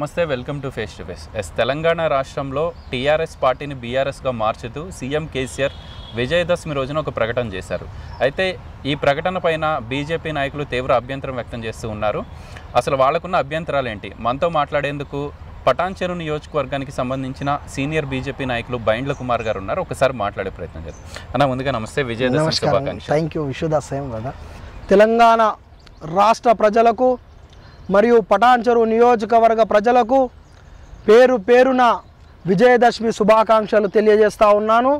నమస్తే welcome to face to face S Telangana రాష్ట్రంలో టీఆర్ఎస్ పార్టీని బీఆర్ఎస్గా మార్చుతూ సీఎం కేసీఆర్ విజయదశమి రోజున ఒక ప్రకటన చేశారు అయితే ఈ ప్రకటన పైన బీజేపీ నాయకులు తీవ్ర అభ్యంతరం వ్యక్తం చేస్తూ ఉన్నారు అసలు వాళ్లకున్న అభ్యంతరాలు ఏంటి మనతో మాట్లాడేందుకు పటాన్చెరు నియోజకవర్గానికి సంబంధించిన సీనియర్ బీజేపీ నాయకులు బైండ్ల కుమార్ గారు ఉన్నారు ఒకసారి మాట్లాడే ప్రయత్నం చేద్దాం అన్న ముందుగా నమస్తే విజయదశమి శుభాకాంక్షలు థ్యాంక్ యూ విశ్వదాస్ తెలంగాణ రాష్ట్ర ప్రజలకు మరియు పటాన్చరు నియోజకవర్గ ప్రజలకు పేరు పేరున విజయదశమి శుభాకాంక్షలు తెలియజేస్తూ ఉన్నాను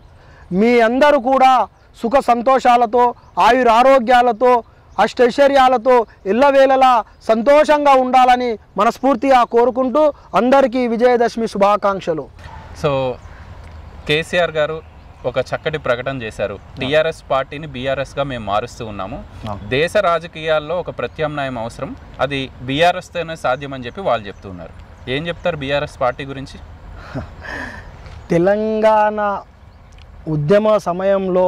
మీ అందరూ కూడా సుఖ సంతోషాలతో ఆయురారోగ్యాలతో అష్టైశ్వర్యాలతో ఎల్లవేళలా సంతోషంగా ఉండాలని మనస్ఫూర్తిగా కోరుకుంటూ అందరికీ విజయదశమి శుభాకాంక్షలు సో కేసీఆర్ గారు ఒక చక్కటి ప్రకటన చేశారు టీఆర్ఎస్ పార్టీని బీఆర్ఎస్గా మేము మారుస్తూ ఉన్నాము దేశ రాజకీయాల్లో ఒక ప్రత్యామ్నాయం అవసరం అది బీఆర్ఎస్తోనే సాధ్యమని చెప్పి వాళ్ళు చెప్తున్నారు ఏం చెప్తారు బీఆర్ఎస్ పార్టీ గురించి తెలంగాణ ఉద్యమ సమయంలో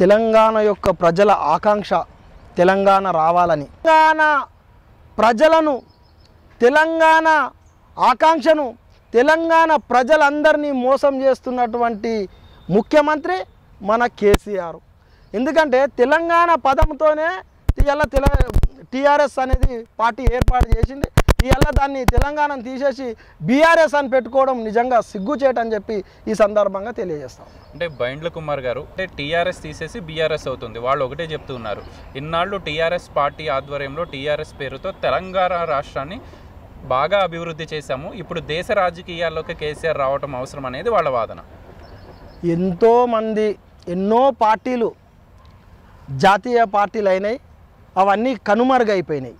తెలంగాణ యొక్క ప్రజల ఆకాంక్ష తెలంగాణ రావాలని తెలంగాణ ప్రజలను తెలంగాణ ఆకాంక్షను తెలంగాణ ప్రజలందరినీ మోసం చేస్తున్నటువంటి ముఖ్యమంత్రి మన కేసీఆర్ ఎందుకంటే తెలంగాణ పదంతోనే ఇవాళ తెల టీఆర్ఎస్ అనేది పార్టీ ఏర్పాటు చేసింది ఇవాళ దాన్ని తెలంగాణను తీసేసి బీఆర్ఎస్ అని పెట్టుకోవడం నిజంగా సిగ్గుచేట అని చెప్పి ఈ సందర్భంగా తెలియజేస్తాం అంటే బైండ్ల కుమార్ గారు అంటే టీఆర్ఎస్ తీసేసి బీఆర్ఎస్ అవుతుంది వాళ్ళు ఒకటే చెప్తున్నారు ఇన్నాళ్ళు టీఆర్ఎస్ పార్టీ ఆధ్వర్యంలో టీఆర్ఎస్ పేరుతో తెలంగాణ రాష్ట్రాన్ని బాగా అభివృద్ధి చేశాము ఇప్పుడు దేశ రాజకీయాల్లోకి కేసీఆర్ రావటం అవసరం అనేది వాళ్ళ వాదన ఎంతోమంది ఎన్నో పార్టీలు జాతీయ పార్టీలు అయినాయి అవన్నీ కనుమరుగైపోయినాయి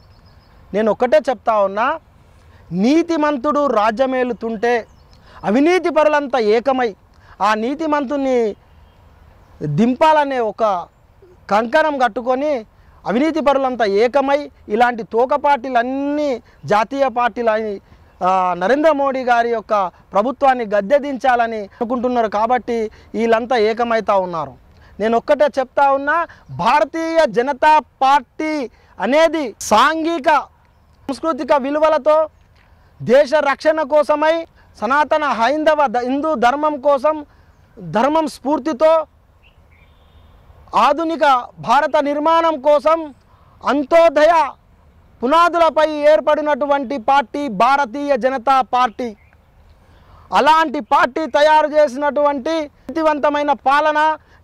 నేను ఒక్కటే చెప్తా ఉన్నా నీతిమంతుడు రాజ్యమేలుతుంటే అవినీతి పరులంతా ఏకమై ఆ నీతిమంతుని దింపాలనే ఒక కంకణం కట్టుకొని అవినీతి పరులంతా ఏకమై ఇలాంటి తోక పార్టీలన్నీ జాతీయ పార్టీలు నరేంద్ర మోడీ గారి యొక్క ప్రభుత్వాన్ని గద్దెదించాలని అనుకుంటున్నారు కాబట్టి వీళ్ళంతా ఏకమవుతా ఉన్నారు నేను ఒక్కటే చెప్తా ఉన్నా భారతీయ జనతా పార్టీ అనేది సాంఘిక సాంస్కృతిక విలువలతో దేశ రక్షణ కోసమై సనాతన హైందవ హిందూ ధర్మం కోసం ధర్మం స్ఫూర్తితో ఆధునిక భారత నిర్మాణం కోసం అంతోదయ పునాదులపై ఏర్పడినటువంటి పార్టీ భారతీయ జనతా పార్టీ అలాంటి పార్టీ తయారు చేసినటువంటి శక్తివంతమైన పాలన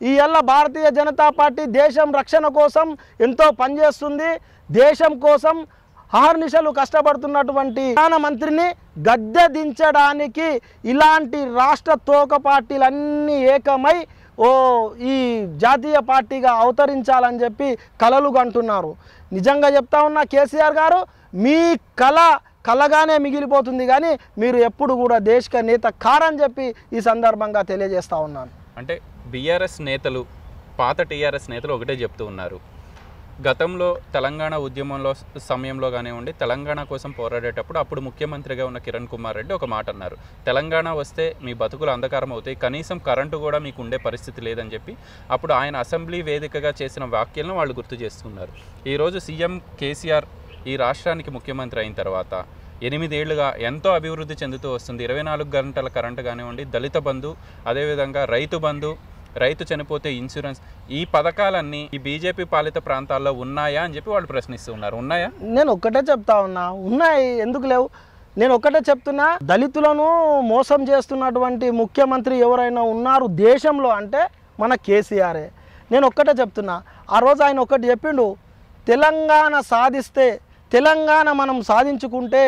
ఈ ఎల్ల భారతీయ జనతా పార్టీ దేశం రక్షణ కోసం ఎంతో పనిచేస్తుంది దేశం కోసం అహర్నిశలు కష్టపడుతున్నటువంటి ప్రధానమంత్రిని గద్దె దించడానికి ఇలాంటి రాష్ట్ర తోక పార్టీలన్నీ ఏకమై ఓ ఈ జాతీయ పార్టీగా అవతరించాలని చెప్పి కళలు కంటున్నారు నిజంగా చెప్తా ఉన్న కేసీఆర్ గారు మీ కళ కలగానే మిగిలిపోతుంది కానీ మీరు ఎప్పుడు కూడా దేశక నేత కారని చెప్పి ఈ సందర్భంగా తెలియజేస్తూ ఉన్నాను అంటే బీఆర్ఎస్ నేతలు పాత టీఆర్ఎస్ నేతలు ఒకటే చెప్తూ ఉన్నారు గతంలో తెలంగాణ ఉద్యమంలో సమయంలో కానివ్వండి తెలంగాణ కోసం పోరాడేటప్పుడు అప్పుడు ముఖ్యమంత్రిగా ఉన్న కిరణ్ కుమార్ రెడ్డి ఒక మాట అన్నారు తెలంగాణ వస్తే మీ బతుకులు అంధకారం అవుతాయి కనీసం కరెంటు కూడా మీకు ఉండే పరిస్థితి లేదని చెప్పి అప్పుడు ఆయన అసెంబ్లీ వేదికగా చేసిన వ్యాఖ్యలను వాళ్ళు గుర్తు చేస్తున్నారు ఈరోజు సీఎం కేసీఆర్ ఈ రాష్ట్రానికి ముఖ్యమంత్రి అయిన తర్వాత ఎనిమిదేళ్లుగా ఎంతో అభివృద్ధి చెందుతూ వస్తుంది ఇరవై నాలుగు గంటల కరెంటు కానివ్వండి దళిత బంధు అదేవిధంగా రైతు బంధు రైతు చనిపోతే ఇన్సూరెన్స్ ఈ పథకాలన్నీ ఈ బీజేపీ పాలిత ప్రాంతాల్లో ఉన్నాయా అని చెప్పి వాళ్ళు ప్రశ్నిస్తూ ఉన్నారు ఉన్నాయా నేను ఒక్కటే చెప్తా ఉన్నా ఉన్నాయి ఎందుకు లేవు నేను ఒకటే చెప్తున్నా దళితులను మోసం చేస్తున్నటువంటి ముఖ్యమంత్రి ఎవరైనా ఉన్నారు దేశంలో అంటే మన కేసీఆరే నేను ఒక్కటే చెప్తున్నా ఆ రోజు ఆయన ఒకటి చెప్పిండు తెలంగాణ సాధిస్తే తెలంగాణ మనం సాధించుకుంటే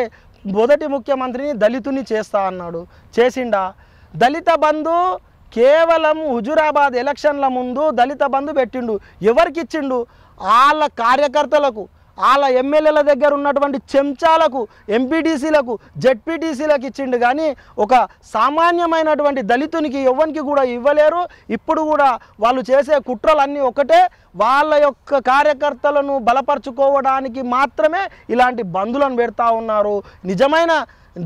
మొదటి ముఖ్యమంత్రిని దళితుని చేస్తా అన్నాడు చేసిండా దళిత బంధు కేవలం హుజురాబాద్ ఎలక్షన్ల ముందు దళిత బంధు పెట్టిండు ఎవరికి ఇచ్చిండు వాళ్ళ కార్యకర్తలకు వాళ్ళ ఎమ్మెల్యేల దగ్గర ఉన్నటువంటి చెంచాలకు ఎంపీటీసీలకు జెడ్పీటీసీలకు ఇచ్చిండు కానీ ఒక సామాన్యమైనటువంటి దళితునికి ఎవ్వరికి కూడా ఇవ్వలేరు ఇప్పుడు కూడా వాళ్ళు చేసే కుట్రలన్నీ ఒకటే వాళ్ళ యొక్క కార్యకర్తలను బలపరచుకోవడానికి మాత్రమే ఇలాంటి బంధులను పెడతా ఉన్నారు నిజమైన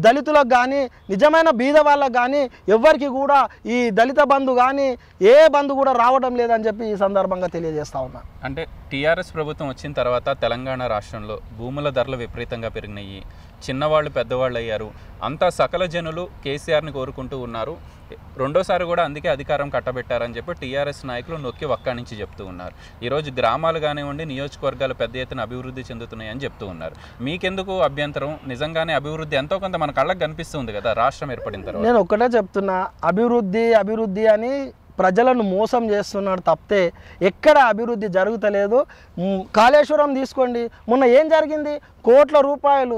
దళితులకు కానీ నిజమైన బీద వాళ్ళకు కానీ ఎవరికి కూడా ఈ దళిత బంధు కానీ ఏ బంధు కూడా రావడం లేదని చెప్పి ఈ సందర్భంగా తెలియజేస్తా ఉన్నా అంటే టీఆర్ఎస్ ప్రభుత్వం వచ్చిన తర్వాత తెలంగాణ రాష్ట్రంలో భూముల ధరలు విపరీతంగా పెరిగినాయి చిన్నవాళ్ళు పెద్దవాళ్ళు అయ్యారు అంతా సకల జనులు కేసీఆర్ని కోరుకుంటూ ఉన్నారు రెండోసారి కూడా అందుకే అధికారం కట్టబెట్టారని చెప్పి టీఆర్ఎస్ నాయకులు నొక్కి నుంచి చెప్తూ ఉన్నారు ఈరోజు గ్రామాలు కానివ్వండి నియోజకవర్గాలు పెద్ద ఎత్తున అభివృద్ధి చెందుతున్నాయని చెప్తూ ఉన్నారు మీకెందుకు అభ్యంతరం నిజంగానే అభివృద్ధి ఎంతో కొంత మన కళ్ళకు కనిపిస్తుంది కదా రాష్ట్రం ఏర్పడిన తర్వాత నేను ఒక్కటే చెప్తున్నా అభివృద్ధి అభివృద్ధి అని ప్రజలను మోసం చేస్తున్నాడు తప్పితే ఎక్కడ అభివృద్ధి జరుగుతలేదు కాళేశ్వరం తీసుకోండి మొన్న ఏం జరిగింది కోట్ల రూపాయలు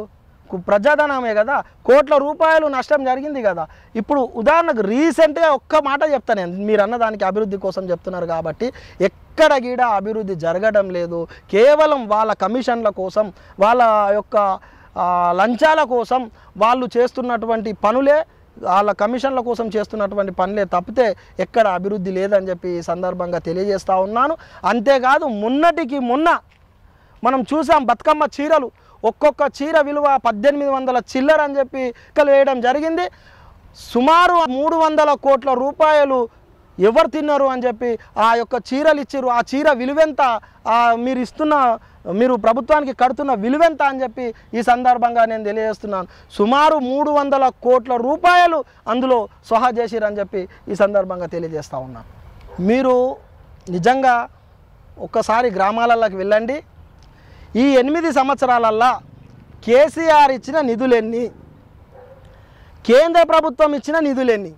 ప్రజాధనమే కదా కోట్ల రూపాయలు నష్టం జరిగింది కదా ఇప్పుడు ఉదాహరణకు రీసెంట్గా ఒక్క మాట చెప్తాను మీరు అన్నదానికి దానికి అభివృద్ధి కోసం చెప్తున్నారు కాబట్టి ఎక్కడ గీడ అభివృద్ధి జరగడం లేదు కేవలం వాళ్ళ కమిషన్ల కోసం వాళ్ళ యొక్క లంచాల కోసం వాళ్ళు చేస్తున్నటువంటి పనులే వాళ్ళ కమిషన్ల కోసం చేస్తున్నటువంటి పనులే తప్పితే ఎక్కడ అభివృద్ధి లేదని చెప్పి ఈ సందర్భంగా తెలియజేస్తూ ఉన్నాను అంతేకాదు మొన్నటికి మొన్న మనం చూసాం బతుకమ్మ చీరలు ఒక్కొక్క చీర విలువ పద్దెనిమిది వందల చిల్లర అని చెప్పి వేయడం జరిగింది సుమారు మూడు వందల కోట్ల రూపాయలు ఎవరు తిన్నారు అని చెప్పి ఆ యొక్క చీరలు ఇచ్చారు ఆ చీర విలువెంత మీరు ఇస్తున్న మీరు ప్రభుత్వానికి కడుతున్న విలువెంత అని చెప్పి ఈ సందర్భంగా నేను తెలియజేస్తున్నాను సుమారు మూడు వందల కోట్ల రూపాయలు అందులో సొహా చేసిరని చెప్పి ఈ సందర్భంగా తెలియజేస్తూ ఉన్నాను మీరు నిజంగా ఒక్కసారి గ్రామాలలోకి వెళ్ళండి ఈ ఎనిమిది సంవత్సరాలల్లా కేసీఆర్ ఇచ్చిన నిధులెన్ని కేంద్ర ప్రభుత్వం ఇచ్చిన నిధులెన్ని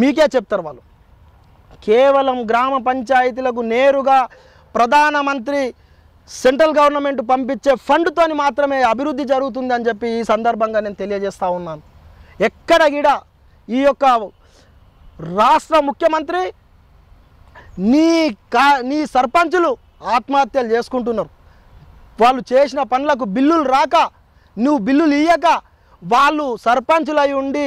మీకే చెప్తారు వాళ్ళు కేవలం గ్రామ పంచాయతీలకు నేరుగా ప్రధానమంత్రి సెంట్రల్ గవర్నమెంట్ పంపించే ఫండ్తో మాత్రమే అభివృద్ధి జరుగుతుందని చెప్పి ఈ సందర్భంగా నేను తెలియజేస్తూ ఉన్నాను ఎక్కడ గిడ ఈ యొక్క రాష్ట్ర ముఖ్యమంత్రి నీ కా నీ సర్పంచులు ఆత్మహత్యలు చేసుకుంటున్నారు వాళ్ళు చేసిన పనులకు బిల్లులు రాక నువ్వు బిల్లులు ఇయ్యక వాళ్ళు సర్పంచులై ఉండి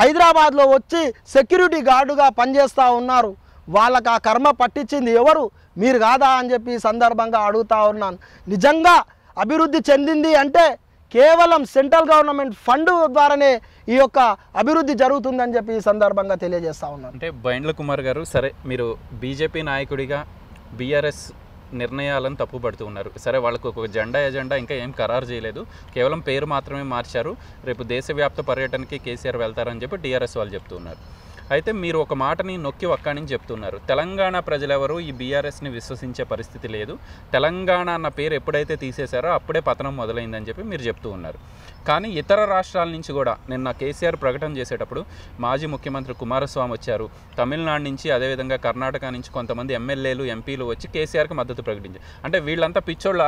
హైదరాబాద్లో వచ్చి సెక్యూరిటీ గార్డుగా పనిచేస్తూ ఉన్నారు వాళ్ళకు ఆ కర్మ పట్టించింది ఎవరు మీరు కాదా అని చెప్పి సందర్భంగా అడుగుతూ ఉన్నాను నిజంగా అభివృద్ధి చెందింది అంటే కేవలం సెంట్రల్ గవర్నమెంట్ ఫండ్ ద్వారానే ఈ యొక్క అభివృద్ధి జరుగుతుందని చెప్పి ఈ సందర్భంగా తెలియజేస్తా ఉన్నాను అంటే బైండ్ల కుమార్ గారు సరే మీరు బీజేపీ నాయకుడిగా బీఆర్ఎస్ నిర్ణయాలను తప్పుపడుతూ ఉన్నారు సరే వాళ్ళకు ఒక జెండా ఎజెండా ఇంకా ఏం ఖరారు చేయలేదు కేవలం పేరు మాత్రమే మార్చారు రేపు దేశవ్యాప్త పర్యటనకి కేసీఆర్ వెళ్తారని చెప్పి టీఆర్ఎస్ వాళ్ళు చెప్తున్నారు అయితే మీరు ఒక మాటని నొక్కి ఒక్కని చెప్తున్నారు తెలంగాణ ప్రజలెవరూ ఈ బీఆర్ఎస్ని విశ్వసించే పరిస్థితి లేదు తెలంగాణ అన్న పేరు ఎప్పుడైతే తీసేశారో అప్పుడే పతనం మొదలైందని చెప్పి మీరు చెప్తూ ఉన్నారు కానీ ఇతర రాష్ట్రాల నుంచి కూడా నిన్న కేసీఆర్ ప్రకటన చేసేటప్పుడు మాజీ ముఖ్యమంత్రి కుమారస్వామి వచ్చారు తమిళనాడు నుంచి అదేవిధంగా కర్ణాటక నుంచి కొంతమంది ఎమ్మెల్యేలు ఎంపీలు వచ్చి కేసీఆర్కి మద్దతు ప్రకటించారు అంటే వీళ్ళంతా పిచ్చోళ్ళ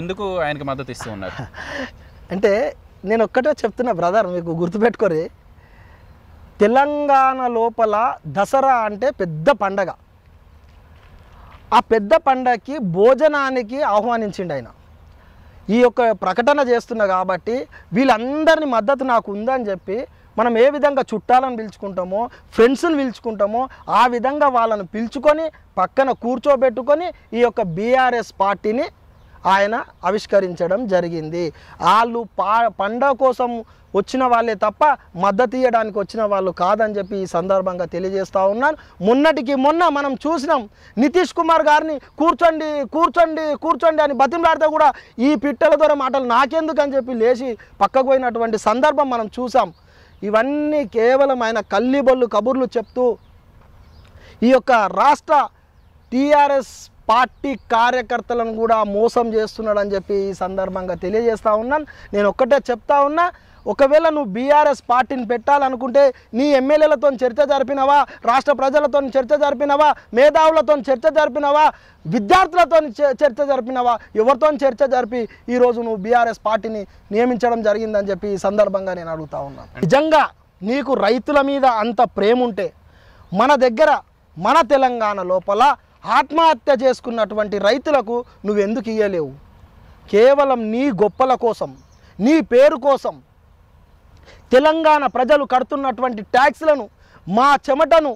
ఎందుకు ఆయనకి మద్దతు ఇస్తూ ఉన్నారు అంటే నేను ఒక్కటే చెప్తున్నా బ్రదర్ మీకు గుర్తుపెట్టుకోరి తెలంగాణ లోపల దసరా అంటే పెద్ద పండగ ఆ పెద్ద పండగకి భోజనానికి ఆహ్వానించిండు ఆయన ఈ యొక్క ప్రకటన చేస్తున్నా కాబట్టి వీళ్ళందరినీ మద్దతు నాకు ఉందని చెప్పి మనం ఏ విధంగా చుట్టాలను పిలుచుకుంటామో ఫ్రెండ్స్ని పిలుచుకుంటామో ఆ విధంగా వాళ్ళను పిలుచుకొని పక్కన కూర్చోబెట్టుకొని ఈ యొక్క బీఆర్ఎస్ పార్టీని ఆయన ఆవిష్కరించడం జరిగింది వాళ్ళు పా పండగ కోసం వచ్చిన వాళ్ళే తప్ప మద్దతు ఇవ్వడానికి వచ్చిన వాళ్ళు కాదని చెప్పి ఈ సందర్భంగా తెలియజేస్తూ ఉన్నాను మొన్నటికి మొన్న మనం చూసినాం నితీష్ కుమార్ గారిని కూర్చోండి కూర్చోండి కూర్చోండి అని బతిమలాడితే కూడా ఈ పిట్టల ద్వారా మాటలు నాకెందుకు అని చెప్పి లేచి పక్కకు పోయినటువంటి సందర్భం మనం చూసాం ఇవన్నీ కేవలం ఆయన కల్లిబొల్లు కబుర్లు చెప్తూ ఈ యొక్క రాష్ట్ర టీఆర్ఎస్ పార్టీ కార్యకర్తలను కూడా మోసం చేస్తున్నాడని చెప్పి ఈ సందర్భంగా తెలియజేస్తూ ఉన్నాను నేను ఒక్కటే చెప్తా ఉన్నా ఒకవేళ నువ్వు బీఆర్ఎస్ పార్టీని పెట్టాలనుకుంటే నీ ఎమ్మెల్యేలతో చర్చ జరిపినవా రాష్ట్ర ప్రజలతో చర్చ జరిపినవా మేధావులతో చర్చ జరిపినవా విద్యార్థులతో చర్చ జరిపినవా ఎవరితో చర్చ జరిపి ఈరోజు నువ్వు బీఆర్ఎస్ పార్టీని నియమించడం జరిగిందని చెప్పి ఈ సందర్భంగా నేను అడుగుతా ఉన్నాను నిజంగా నీకు రైతుల మీద అంత ప్రేమ ఉంటే మన దగ్గర మన తెలంగాణ లోపల ఆత్మహత్య చేసుకున్నటువంటి రైతులకు నువ్వెందుకు ఇయ్యలేవు కేవలం నీ గొప్పల కోసం నీ పేరు కోసం తెలంగాణ ప్రజలు కడుతున్నటువంటి ట్యాక్స్లను మా చెమటను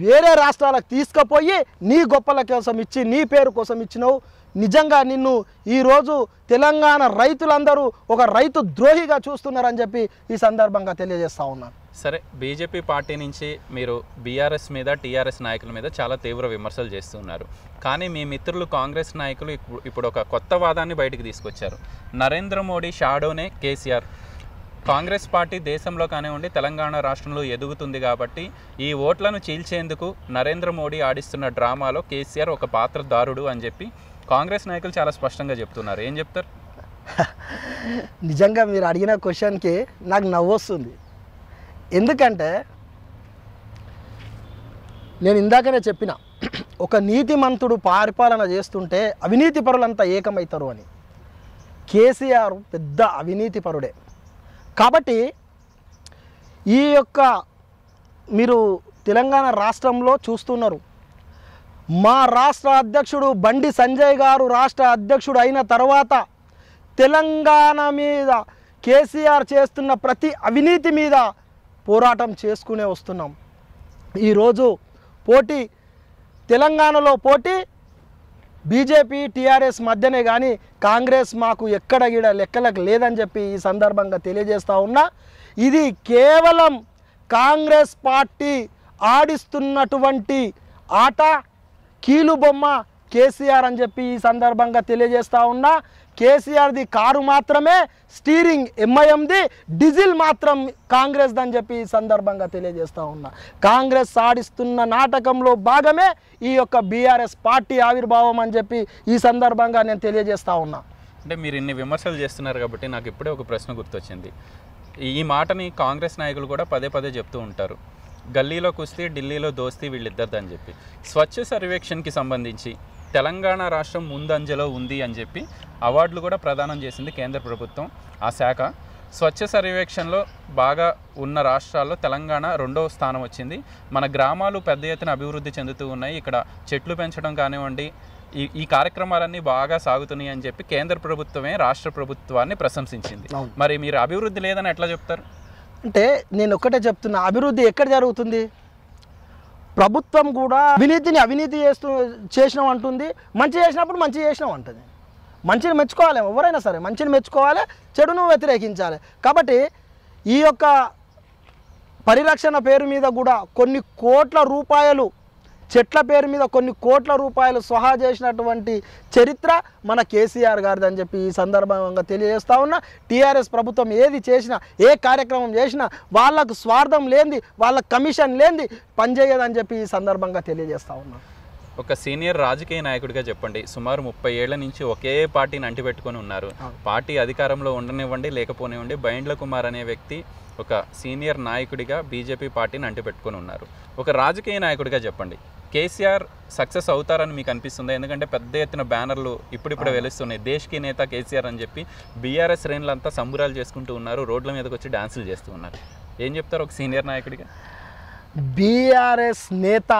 వేరే రాష్ట్రాలకు తీసుకుపోయి నీ గొప్పల కోసం ఇచ్చి నీ పేరు కోసం ఇచ్చినావు నిజంగా నిన్ను ఈరోజు తెలంగాణ రైతులందరూ ఒక రైతు ద్రోహిగా చూస్తున్నారని చెప్పి ఈ సందర్భంగా తెలియజేస్తా ఉన్నాను సరే బీజేపీ పార్టీ నుంచి మీరు బీఆర్ఎస్ మీద టీఆర్ఎస్ నాయకుల మీద చాలా తీవ్ర విమర్శలు చేస్తున్నారు కానీ మీ మిత్రులు కాంగ్రెస్ నాయకులు ఇప్పుడు ఒక కొత్త వాదాన్ని బయటకు తీసుకొచ్చారు నరేంద్ర మోడీ షాడోనే కేసీఆర్ కాంగ్రెస్ పార్టీ దేశంలో కానివ్వండి తెలంగాణ రాష్ట్రంలో ఎదుగుతుంది కాబట్టి ఈ ఓట్లను చీల్చేందుకు నరేంద్ర మోడీ ఆడిస్తున్న డ్రామాలో కేసీఆర్ ఒక పాత్రదారుడు అని చెప్పి కాంగ్రెస్ నాయకులు చాలా స్పష్టంగా చెప్తున్నారు ఏం చెప్తారు నిజంగా మీరు అడిగిన క్వశ్చన్కి నాకు నవ్వు వస్తుంది ఎందుకంటే నేను ఇందాకనే చెప్పిన ఒక నీతి మంతుడు పరిపాలన చేస్తుంటే అవినీతి పరులంతా ఏకమవుతారు అని కేసీఆర్ పెద్ద అవినీతి పరుడే కాబట్టి ఈ యొక్క మీరు తెలంగాణ రాష్ట్రంలో చూస్తున్నారు మా రాష్ట్ర అధ్యక్షుడు బండి సంజయ్ గారు రాష్ట్ర అధ్యక్షుడు అయిన తర్వాత తెలంగాణ మీద కేసీఆర్ చేస్తున్న ప్రతి అవినీతి మీద పోరాటం చేసుకునే వస్తున్నాం ఈరోజు పోటీ తెలంగాణలో పోటీ బీజేపీ టీఆర్ఎస్ మధ్యనే కానీ కాంగ్రెస్ మాకు ఎక్కడ గీడ లెక్కలకు లేదని చెప్పి ఈ సందర్భంగా తెలియజేస్తూ ఉన్నా ఇది కేవలం కాంగ్రెస్ పార్టీ ఆడిస్తున్నటువంటి ఆట కీలుబొమ్మ కేసీఆర్ అని చెప్పి ఈ సందర్భంగా తెలియజేస్తూ ఉన్నా కేసీఆర్ది కారు మాత్రమే స్టీరింగ్ ఎంఐఎంది డీజిల్ మాత్రం కాంగ్రెస్ది అని చెప్పి ఈ సందర్భంగా తెలియజేస్తూ ఉన్నా కాంగ్రెస్ ఆడిస్తున్న నాటకంలో భాగమే ఈ యొక్క బీఆర్ఎస్ పార్టీ ఆవిర్భావం అని చెప్పి ఈ సందర్భంగా నేను తెలియజేస్తూ ఉన్నా అంటే మీరు ఇన్ని విమర్శలు చేస్తున్నారు కాబట్టి నాకు ఇప్పుడే ఒక ప్రశ్న గుర్తొచ్చింది ఈ మాటని కాంగ్రెస్ నాయకులు కూడా పదే పదే చెప్తూ ఉంటారు గల్లీలో కుస్తీ ఢిల్లీలో దోస్తీ అని చెప్పి స్వచ్ఛ సర్వేక్షణకి సంబంధించి తెలంగాణ రాష్ట్రం ముందంజలో ఉంది అని చెప్పి అవార్డులు కూడా ప్రదానం చేసింది కేంద్ర ప్రభుత్వం ఆ శాఖ స్వచ్ఛ సర్వేక్షణలో బాగా ఉన్న రాష్ట్రాల్లో తెలంగాణ రెండవ స్థానం వచ్చింది మన గ్రామాలు పెద్ద ఎత్తున అభివృద్ధి చెందుతూ ఉన్నాయి ఇక్కడ చెట్లు పెంచడం కానివ్వండి ఈ ఈ కార్యక్రమాలన్నీ బాగా సాగుతున్నాయి అని చెప్పి కేంద్ర ప్రభుత్వమే రాష్ట్ర ప్రభుత్వాన్ని ప్రశంసించింది మరి మీరు అభివృద్ధి లేదని ఎట్లా చెప్తారు అంటే నేను ఒక్కటే చెప్తున్నా అభివృద్ధి ఎక్కడ జరుగుతుంది ప్రభుత్వం కూడా అవినీతిని అవినీతి చేస్తూ చేసినాం అంటుంది మంచి చేసినప్పుడు మంచి చేసినాం అంటుంది మంచిని మెచ్చుకోవాలి ఎవరైనా సరే మంచిని మెచ్చుకోవాలి చెడును వ్యతిరేకించాలి కాబట్టి ఈ యొక్క పరిరక్షణ పేరు మీద కూడా కొన్ని కోట్ల రూపాయలు చెట్ల పేరు మీద కొన్ని కోట్ల రూపాయలు స్వహా చేసినటువంటి చరిత్ర మన కేసీఆర్ గారిది అని చెప్పి ఈ సందర్భంగా తెలియజేస్తా ఉన్నా టీఆర్ఎస్ ప్రభుత్వం ఏది చేసినా ఏ కార్యక్రమం చేసినా వాళ్ళకు స్వార్థం లేనిది వాళ్ళ కమిషన్ లేనిది పనిచేయదని చెప్పి ఈ సందర్భంగా తెలియజేస్తా ఉన్నా ఒక సీనియర్ రాజకీయ నాయకుడిగా చెప్పండి సుమారు ముప్పై ఏళ్ల నుంచి ఒకే పార్టీని అంటిపెట్టుకొని ఉన్నారు పార్టీ అధికారంలో ఉండనివ్వండి లేకపోనివ్వండి బైండ్ల కుమార్ అనే వ్యక్తి ఒక సీనియర్ నాయకుడిగా బీజేపీ పార్టీని అంటిపెట్టుకొని ఉన్నారు ఒక రాజకీయ నాయకుడిగా చెప్పండి కేసీఆర్ సక్సెస్ అవుతారని మీకు అనిపిస్తుంది ఎందుకంటే పెద్ద ఎత్తున బ్యానర్లు ఇప్పుడిప్పుడు వెలుస్తున్నాయి దేశ్కి నేత కేసీఆర్ అని చెప్పి బీఆర్ఎస్ శ్రేణులంతా సంబురాలు చేసుకుంటూ ఉన్నారు రోడ్ల మీదకి వచ్చి డ్యాన్సులు చేస్తూ ఉన్నారు ఏం చెప్తారు ఒక సీనియర్ నాయకుడిగా బీఆర్ఎస్ నేత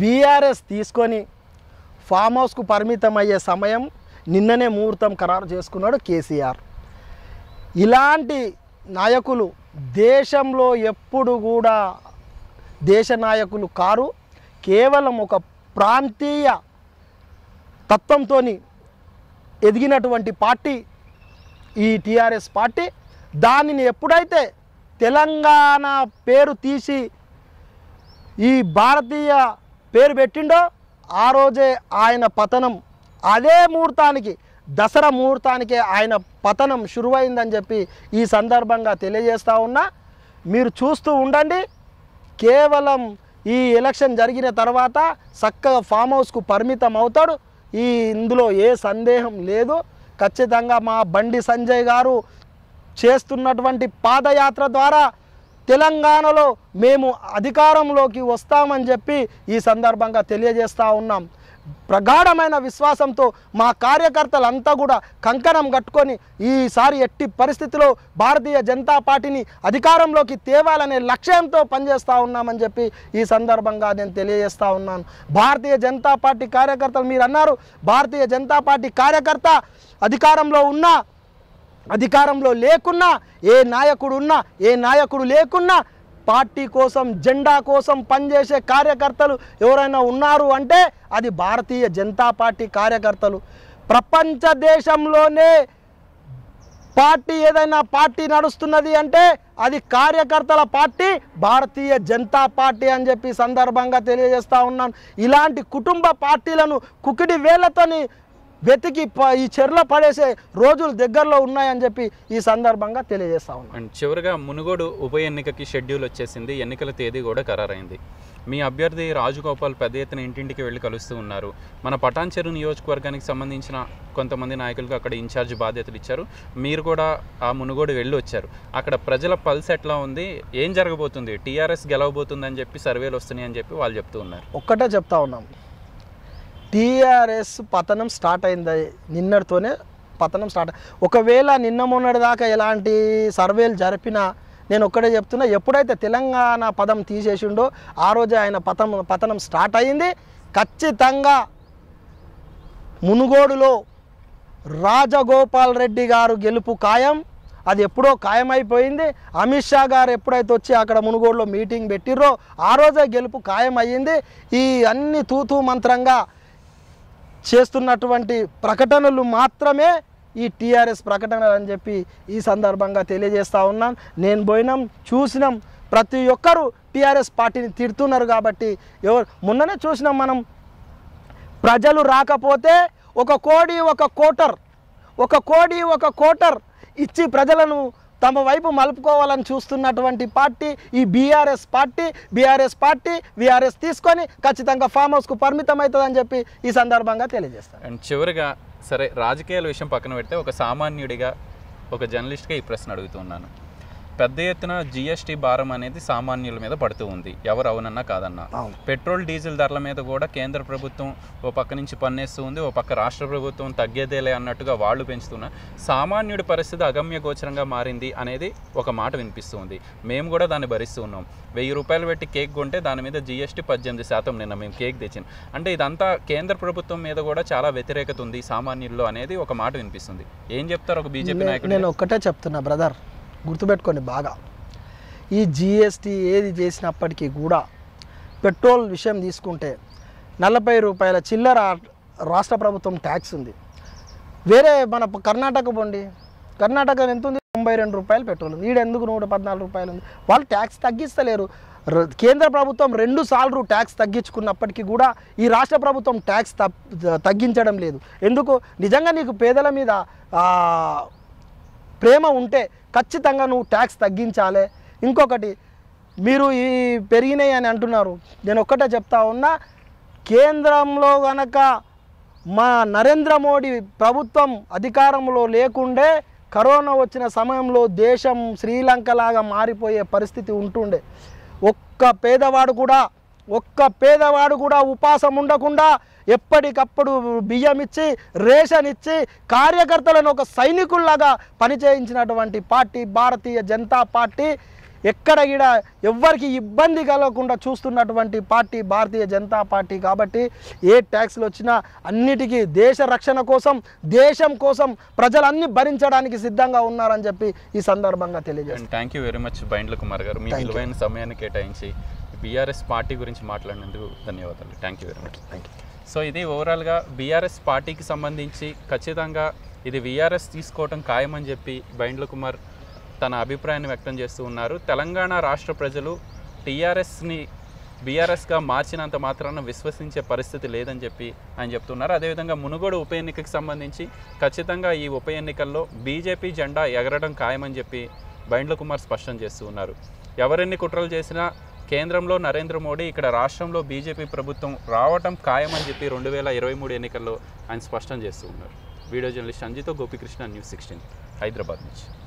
వీఆర్ఎస్ తీసుకొని ఫామ్ హౌస్కు పరిమితం అయ్యే సమయం నిన్ననే ముహూర్తం ఖరారు చేసుకున్నాడు కేసీఆర్ ఇలాంటి నాయకులు దేశంలో ఎప్పుడు కూడా దేశ నాయకులు కారు కేవలం ఒక ప్రాంతీయ తత్వంతో ఎదిగినటువంటి పార్టీ ఈ టీఆర్ఎస్ పార్టీ దానిని ఎప్పుడైతే తెలంగాణ పేరు తీసి ఈ భారతీయ పేరు పెట్టిండో ఆ రోజే ఆయన పతనం అదే ముహూర్తానికి దసరా ముహూర్తానికి ఆయన పతనం శురువైందని చెప్పి ఈ సందర్భంగా తెలియజేస్తూ ఉన్నా మీరు చూస్తూ ఉండండి కేవలం ఈ ఎలక్షన్ జరిగిన తర్వాత చక్కగా ఫామ్ హౌస్కు పరిమితం అవుతాడు ఈ ఇందులో ఏ సందేహం లేదు ఖచ్చితంగా మా బండి సంజయ్ గారు చేస్తున్నటువంటి పాదయాత్ర ద్వారా తెలంగాణలో మేము అధికారంలోకి వస్తామని చెప్పి ఈ సందర్భంగా తెలియజేస్తూ ఉన్నాం ప్రగాఢమైన విశ్వాసంతో మా కార్యకర్తలంతా కూడా కంకణం కట్టుకొని ఈసారి ఎట్టి పరిస్థితిలో భారతీయ జనతా పార్టీని అధికారంలోకి తేవాలనే లక్ష్యంతో పనిచేస్తూ ఉన్నామని చెప్పి ఈ సందర్భంగా నేను తెలియజేస్తూ ఉన్నాను భారతీయ జనతా పార్టీ కార్యకర్తలు మీరు అన్నారు భారతీయ జనతా పార్టీ కార్యకర్త అధికారంలో ఉన్నా అధికారంలో లేకున్నా ఏ నాయకుడు ఉన్నా ఏ నాయకుడు లేకున్నా పార్టీ కోసం జెండా కోసం పనిచేసే కార్యకర్తలు ఎవరైనా ఉన్నారు అంటే అది భారతీయ జనతా పార్టీ కార్యకర్తలు ప్రపంచ దేశంలోనే పార్టీ ఏదైనా పార్టీ నడుస్తున్నది అంటే అది కార్యకర్తల పార్టీ భారతీయ జనతా పార్టీ అని చెప్పి సందర్భంగా తెలియజేస్తూ ఉన్నాను ఇలాంటి కుటుంబ పార్టీలను కుకిడి వేళ్లతోని వెతికి ఈ చెరులో పడేసే రోజులు దగ్గరలో ఉన్నాయని చెప్పి ఈ సందర్భంగా తెలియజేస్తా ఉన్నాం చివరిగా మునుగోడు ఉప ఎన్నికకి షెడ్యూల్ వచ్చేసింది ఎన్నికల తేదీ కూడా ఖరారైంది మీ అభ్యర్థి రాజుగోపాల్ పెద్ద ఎత్తున ఇంటింటికి వెళ్ళి కలుస్తూ ఉన్నారు మన పటాన్చెరు నియోజకవర్గానికి సంబంధించిన కొంతమంది నాయకులకు అక్కడ ఇన్ఛార్జ్ బాధ్యతలు ఇచ్చారు మీరు కూడా ఆ మునుగోడు వెళ్ళి వచ్చారు అక్కడ ప్రజల పల్స్ ఎట్లా ఉంది ఏం జరగబోతుంది టీఆర్ఎస్ గెలవబోతుందని చెప్పి సర్వేలు వస్తున్నాయని చెప్పి వాళ్ళు చెప్తూ ఉన్నారు ఒక్కటే చెప్తా ఉన్నాం టీఆర్ఎస్ పతనం స్టార్ట్ అయింది నిన్నటితోనే పతనం స్టార్ట్ ఒకవేళ నిన్న మొన్నటి దాకా ఎలాంటి సర్వేలు జరిపినా నేను ఒక్కడే చెప్తున్నా ఎప్పుడైతే తెలంగాణ పదం తీసేసిండో ఆ రోజే ఆయన పతం పతనం స్టార్ట్ అయింది ఖచ్చితంగా మునుగోడులో రాజగోపాల్ రెడ్డి గారు గెలుపు ఖాయం అది ఎప్పుడో ఖాయమైపోయింది అమిత్ షా గారు ఎప్పుడైతే వచ్చి అక్కడ మునుగోడులో మీటింగ్ పెట్టిర్రో ఆ రోజే గెలుపు ఖాయం ఈ అన్ని తూతూ మంత్రంగా చేస్తున్నటువంటి ప్రకటనలు మాత్రమే ఈ టీఆర్ఎస్ ప్రకటనలు అని చెప్పి ఈ సందర్భంగా తెలియజేస్తూ ఉన్నాను నేను పోయినాం చూసినాం ప్రతి ఒక్కరూ టీఆర్ఎస్ పార్టీని తిడుతున్నారు కాబట్టి ఎవరు మొన్ననే చూసినాం మనం ప్రజలు రాకపోతే ఒక కోడి ఒక కోటర్ ఒక కోడి ఒక కోటర్ ఇచ్చి ప్రజలను తమ వైపు మలుపుకోవాలని చూస్తున్నటువంటి పార్టీ ఈ BRS party BRS party VRS తీసుకొని ఖచ్చితంగా ఫామ్ హౌస్కు పరిమితం అవుతుందని చెప్పి ఈ సందర్భంగా తెలియజేస్తాను అండ్ చివరిగా సరే రాజకీయాల విషయం పక్కన పెడితే ఒక సామాన్యుడిగా ఒక జర్నలిస్ట్గా ఈ ప్రశ్న అడుగుతున్నాను పెద్ద ఎత్తున జిఎస్టీ భారం అనేది సామాన్యుల మీద పడుతూ ఉంది ఎవరు అవునన్నా కాదన్నా పెట్రోల్ డీజిల్ ధరల మీద కూడా కేంద్ర ప్రభుత్వం ఓ పక్క నుంచి పన్నేస్తూ ఉంది ఓ పక్క రాష్ట్ర ప్రభుత్వం తగ్గేదేలే అన్నట్టుగా వాళ్ళు పెంచుతున్న సామాన్యుడి పరిస్థితి అగమ్య గోచరంగా మారింది అనేది ఒక మాట వినిపిస్తుంది మేము కూడా దాన్ని భరిస్తూ ఉన్నాం వెయ్యి రూపాయలు పెట్టి కేక్ కొంటే దాని మీద జిఎస్టీ పద్దెనిమిది శాతం నిన్న మేము కేక్ తెచ్చింది అంటే ఇదంతా కేంద్ర ప్రభుత్వం మీద కూడా చాలా వ్యతిరేకత ఉంది సామాన్యుల్లో అనేది ఒక మాట వినిపిస్తుంది ఏం చెప్తారు ఒక బీజేపీ నాయకుడు నేను ఒక్కటే చెప్తున్నా బ్రదర్ గుర్తుపెట్టుకోండి బాగా ఈ జిఎస్టీ ఏది చేసినప్పటికీ కూడా పెట్రోల్ విషయం తీసుకుంటే నలభై రూపాయల చిల్లర రాష్ట్ర ప్రభుత్వం ట్యాక్స్ ఉంది వేరే మన కర్ణాటక పోండి కర్ణాటక ఎంత ఉంది తొంభై రెండు రూపాయలు పెట్రోల్ ఉంది ఎందుకు నూట పద్నాలుగు రూపాయలు ఉంది వాళ్ళు ట్యాక్స్ తగ్గిస్తలేరు కేంద్ర ప్రభుత్వం రెండు సార్లు ట్యాక్స్ తగ్గించుకున్నప్పటికీ కూడా ఈ రాష్ట్ర ప్రభుత్వం ట్యాక్స్ తగ్గించడం లేదు ఎందుకు నిజంగా నీకు పేదల మీద ప్రేమ ఉంటే ఖచ్చితంగా నువ్వు ట్యాక్స్ తగ్గించాలి ఇంకొకటి మీరు ఈ పెరిగినాయి అని అంటున్నారు నేను ఒక్కటే చెప్తా ఉన్నా కేంద్రంలో గనక మా నరేంద్ర మోడీ ప్రభుత్వం అధికారంలో లేకుండే కరోనా వచ్చిన సమయంలో దేశం శ్రీలంకలాగా మారిపోయే పరిస్థితి ఉంటుండే ఒక్క పేదవాడు కూడా ఒక్క పేదవాడు కూడా ఉపాసం ఉండకుండా ఎప్పటికప్పుడు బియ్యం ఇచ్చి రేషన్ ఇచ్చి కార్యకర్తలను ఒక సైనికుల్లాగా పనిచేయించినటువంటి పార్టీ భారతీయ జనతా పార్టీ ఎక్కడ కూడా ఎవ్వరికి ఇబ్బంది కలగకుండా చూస్తున్నటువంటి పార్టీ భారతీయ జనతా పార్టీ కాబట్టి ఏ ట్యాక్స్లు వచ్చినా అన్నిటికీ దేశ రక్షణ కోసం దేశం కోసం ప్రజలన్నీ భరించడానికి సిద్ధంగా ఉన్నారని చెప్పి ఈ సందర్భంగా తెలియజేస్తాను thank you very much Bindla Kumar గారు మీ విలువైన సమయాన్ని కేటాయించి బీఆర్ఎస్ పార్టీ గురించి మాట్లాడినందుకు ధన్యవాదాలు thank you very much thank you so ఇది ఓవరాల్గా బీఆర్ఎస్ పార్టీకి సంబంధించి ఖచ్చితంగా ఇది వీఆర్ఎస్ తీసుకోవటం ఖాయమని చెప్పి బైండ్ల కుమార్ తన అభిప్రాయాన్ని వ్యక్తం చేస్తూ ఉన్నారు తెలంగాణ రాష్ట్ర ప్రజలు టీఆర్ఎస్ని బీఆర్ఎస్గా మార్చినంత మాత్రాన విశ్వసించే పరిస్థితి లేదని చెప్పి ఆయన చెప్తున్నారు అదేవిధంగా మునుగోడు ఉప ఎన్నికకి సంబంధించి ఖచ్చితంగా ఈ ఉప ఎన్నికల్లో బీజేపీ జెండా ఎగరడం ఖాయమని చెప్పి బైండ్ల కుమార్ స్పష్టం చేస్తూ ఉన్నారు ఎవరెన్ని కుట్రలు చేసినా కేంద్రంలో నరేంద్ర మోడీ ఇక్కడ రాష్ట్రంలో బీజేపీ ప్రభుత్వం రావటం ఖాయమని చెప్పి రెండు వేల ఇరవై మూడు ఎన్నికల్లో ఆయన స్పష్టం చేస్తూ ఉన్నారు వీడియో జర్నలిస్ట్ అంజితో గోపికృష్ణ న్యూస్ సిక్స్టీన్ హైదరాబాద్ నుంచి